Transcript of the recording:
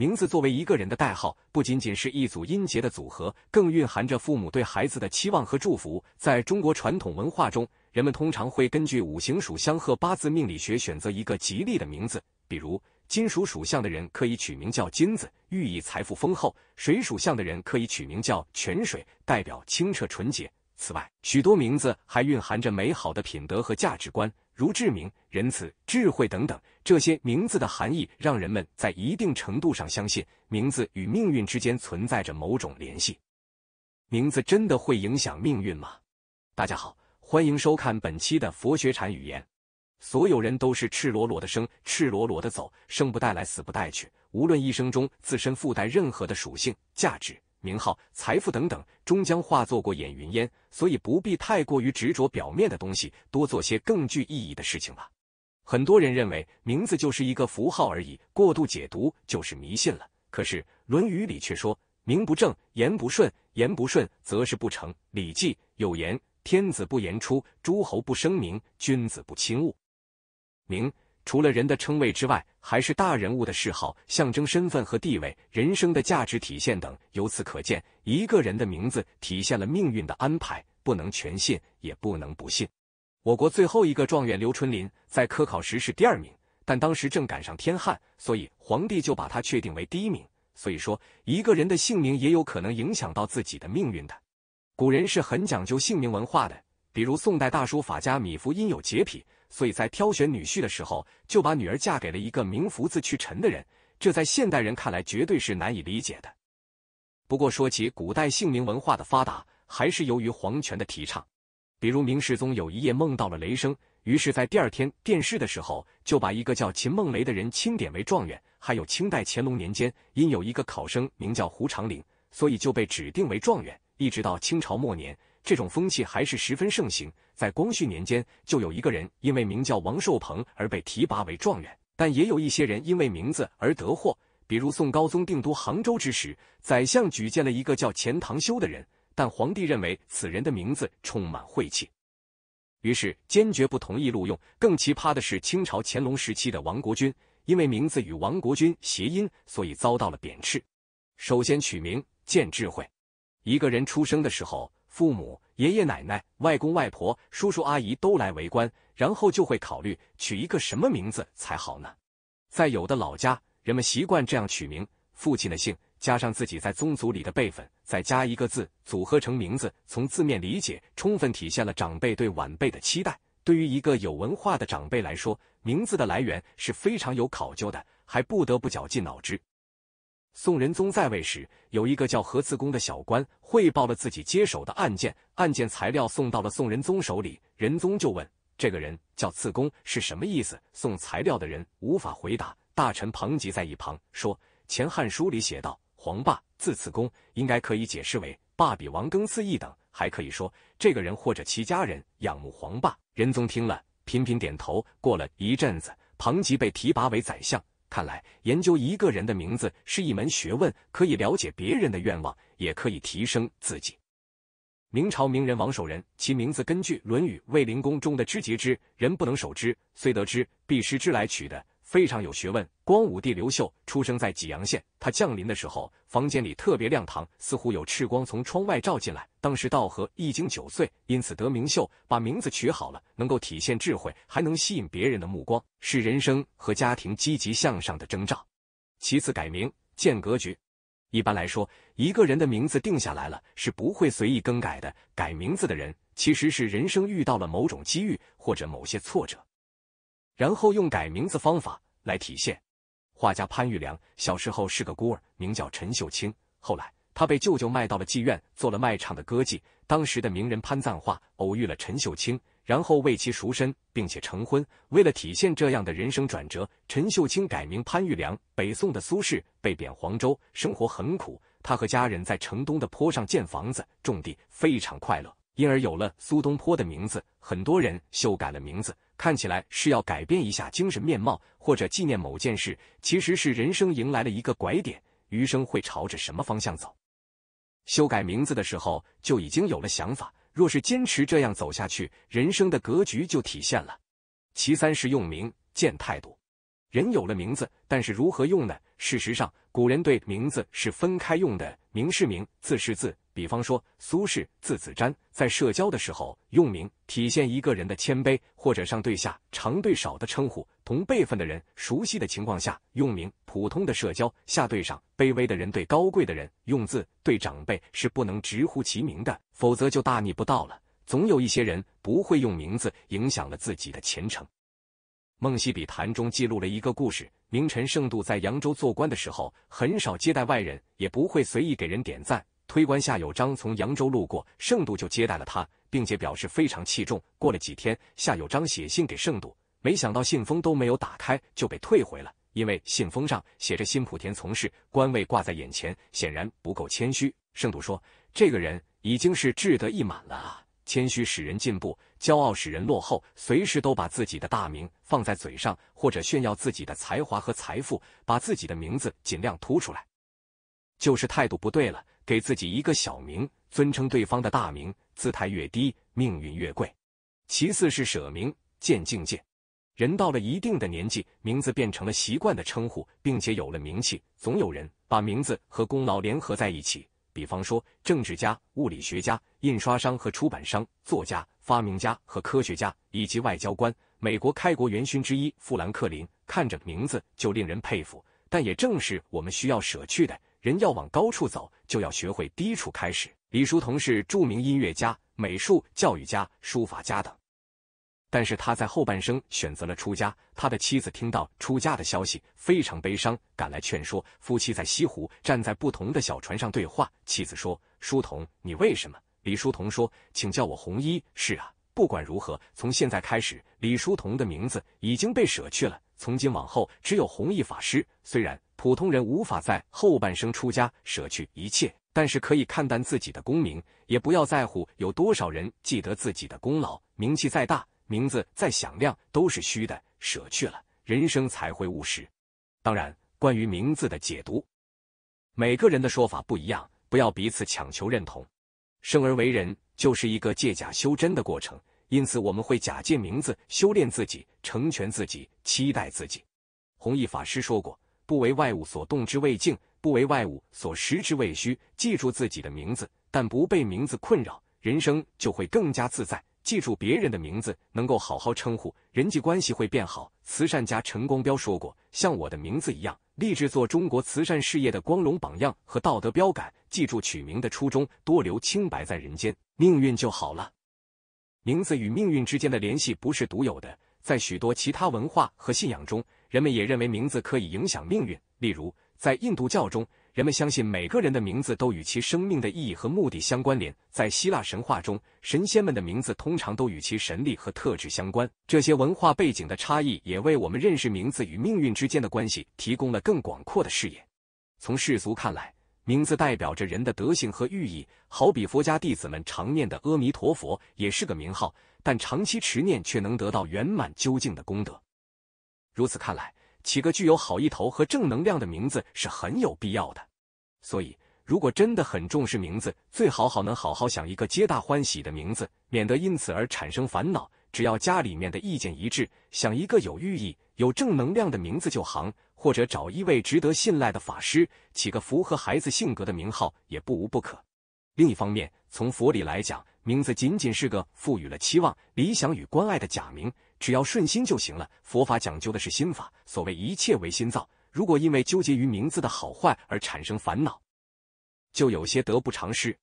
名字作为一个人的代号，不仅仅是一组音节的组合，更蕴含着父母对孩子的期望和祝福。在中国传统文化中，人们通常会根据五行属相和八字命理学选择一个吉利的名字。比如，金属属相的人可以取名叫金子，寓意财富丰厚；水属相的人可以取名叫泉水，代表清澈纯洁。此外，许多名字还蕴含着美好的品德和价值观。如智明、仁慈、智慧等等，这些名字的含义，让人们在一定程度上相信，名字与命运之间存在着某种联系。名字真的会影响命运吗？大家好，欢迎收看本期的佛学禅语言。所有人都是赤裸裸的生，赤裸裸的走，生不带来，死不带去，无论一生中自身附带任何的属性、价值。名号、财富等等，终将化作过眼云烟，所以不必太过于执着表面的东西，多做些更具意义的事情吧。很多人认为名字就是一个符号而已，过度解读就是迷信了。可是《论语》里却说：“名不正，言不顺；言不顺，则是不成。”《礼记》有言：“天子不言出，诸侯不声名，君子不轻物名。”除了人的称谓之外，还是大人物的嗜好、象征身份和地位、人生的价值体现等。由此可见，一个人的名字体现了命运的安排，不能全信，也不能不信。我国最后一个状元刘春林在科考时是第二名，但当时正赶上天旱，所以皇帝就把他确定为第一名。所以说，一个人的姓名也有可能影响到自己的命运的。古人是很讲究姓名文化的，比如宋代大书法家米芾因有洁癖。所以在挑选女婿的时候，就把女儿嫁给了一个名福字去尘的人，这在现代人看来绝对是难以理解的。不过说起古代姓名文化的发达，还是由于皇权的提倡。比如明世宗有一夜梦到了雷声，于是，在第二天殿试的时候，就把一个叫秦梦雷的人钦点为状元。还有清代乾隆年间，因有一个考生名叫胡长龄，所以就被指定为状元。一直到清朝末年。这种风气还是十分盛行，在光绪年间就有一个人因为名叫王寿鹏而被提拔为状元，但也有一些人因为名字而得祸，比如宋高宗定都杭州之时，宰相举荐了一个叫钱塘修的人，但皇帝认为此人的名字充满晦气，于是坚决不同意录用。更奇葩的是清朝乾隆时期的王国军，因为名字与王国军谐音，所以遭到了贬斥。首先取名见智慧，一个人出生的时候。父母、爷爷奶奶、外公外婆、叔叔阿姨都来围观，然后就会考虑取一个什么名字才好呢？在有的老家，人们习惯这样取名：父亲的姓加上自己在宗族里的辈分，再加一个字，组合成名字。从字面理解，充分体现了长辈对晚辈的期待。对于一个有文化的长辈来说，名字的来源是非常有考究的，还不得不绞尽脑汁。宋仁宗在位时，有一个叫何赐公的小官汇报了自己接手的案件，案件材料送到了宋仁宗手里。仁宗就问：“这个人叫赐公是什么意思？”送材料的人无法回答。大臣庞吉在一旁说：“前汉书里写道，黄霸字赐公，应该可以解释为霸比王更次一等，还可以说这个人或者其家人仰慕黄霸。”仁宗听了，频频点头。过了一阵子，庞吉被提拔为宰相。看来，研究一个人的名字是一门学问，可以了解别人的愿望，也可以提升自己。明朝名人王守仁，其名字根据《论语卫灵公》中的“知节之人不能守之，虽得之必失之”来取的。非常有学问。光武帝刘秀出生在济阳县，他降临的时候房间里特别亮堂，似乎有赤光从窗外照进来。当时道和已经九岁，因此得名秀，把名字取好了，能够体现智慧，还能吸引别人的目光，是人生和家庭积极向上的征兆。其次改名建格局。一般来说，一个人的名字定下来了是不会随意更改的。改名字的人其实是人生遇到了某种机遇或者某些挫折。然后用改名字方法来体现。画家潘玉良小时候是个孤儿，名叫陈秀清。后来他被舅舅卖到了妓院，做了卖唱的歌妓。当时的名人潘赞化偶遇了陈秀清，然后为其赎身，并且成婚。为了体现这样的人生转折，陈秀清改名潘玉良。北宋的苏轼被贬黄州，生活很苦。他和家人在城东的坡上建房子、种地，非常快乐。因而有了苏东坡的名字，很多人修改了名字，看起来是要改变一下精神面貌，或者纪念某件事。其实是人生迎来了一个拐点，余生会朝着什么方向走？修改名字的时候就已经有了想法。若是坚持这样走下去，人生的格局就体现了。其三是用名见态度，人有了名字，但是如何用呢？事实上，古人对名字是分开用的，名是名，字是字。比方说，苏轼字子瞻，在社交的时候用名，体现一个人的谦卑；或者上对下长对少的称呼，同辈分的人熟悉的情况下用名，普通的社交下对上，卑微的人对高贵的人用字。对长辈是不能直呼其名的，否则就大逆不道了。总有一些人不会用名字，影响了自己的前程。《梦溪笔谈》中记录了一个故事：明臣盛度在扬州做官的时候，很少接待外人，也不会随意给人点赞。推官夏有章从扬州路过，圣度就接待了他，并且表示非常器重。过了几天，夏有章写信给圣度，没想到信封都没有打开就被退回了，因为信封上写着“新莆田从事”，官位挂在眼前，显然不够谦虚。圣度说：“这个人已经是志得意满了啊！谦虚使人进步，骄傲使人落后。随时都把自己的大名放在嘴上，或者炫耀自己的才华和财富，把自己的名字尽量突出来，就是态度不对了。”给自己一个小名，尊称对方的大名，姿态越低，命运越贵。其次是舍名见境界。人到了一定的年纪，名字变成了习惯的称呼，并且有了名气，总有人把名字和功劳联合在一起。比方说，政治家、物理学家、印刷商和出版商、作家、发明家和科学家，以及外交官。美国开国元勋之一富兰克林，看着名字就令人佩服，但也正是我们需要舍去的。人要往高处走，就要学会低处开始。李叔同是著名音乐家、美术教育家、书法家等，但是他在后半生选择了出家。他的妻子听到出家的消息，非常悲伤，赶来劝说。夫妻在西湖站在不同的小船上对话。妻子说：“书童，你为什么？”李叔同说：“请叫我红衣。”是啊，不管如何，从现在开始，李叔同的名字已经被舍去了。从今往后，只有弘一法师。虽然。普通人无法在后半生出家舍去一切，但是可以看淡自己的功名，也不要在乎有多少人记得自己的功劳。名气再大，名字再响亮，都是虚的。舍去了，人生才会务实。当然，关于名字的解读，每个人的说法不一样，不要彼此强求认同。生而为人，就是一个借假修真的过程，因此我们会假借名字修炼自己，成全自己，期待自己。弘一法师说过。不为外物所动之未静，不为外物所食之未虚。记住自己的名字，但不被名字困扰，人生就会更加自在。记住别人的名字，能够好好称呼，人际关系会变好。慈善家陈光标说过：“像我的名字一样，立志做中国慈善事业的光荣榜样和道德标杆。”记住取名的初衷，多留清白在人间，命运就好了。名字与命运之间的联系不是独有的，在许多其他文化和信仰中。人们也认为名字可以影响命运。例如，在印度教中，人们相信每个人的名字都与其生命的意义和目的相关联；在希腊神话中，神仙们的名字通常都与其神力和特质相关。这些文化背景的差异也为我们认识名字与命运之间的关系提供了更广阔的视野。从世俗看来，名字代表着人的德性和寓意，好比佛家弟子们常念的阿弥陀佛也是个名号，但长期持念却能得到圆满究竟的功德。如此看来，起个具有好意头和正能量的名字是很有必要的。所以，如果真的很重视名字，最好好能好好想一个皆大欢喜的名字，免得因此而产生烦恼。只要家里面的意见一致，想一个有寓意、有正能量的名字就行，或者找一位值得信赖的法师起个符合孩子性格的名号，也不无不可。另一方面，从佛理来讲，名字仅仅是个赋予了期望、理想与关爱的假名。只要顺心就行了。佛法讲究的是心法，所谓一切唯心造。如果因为纠结于名字的好坏而产生烦恼，就有些得不偿失。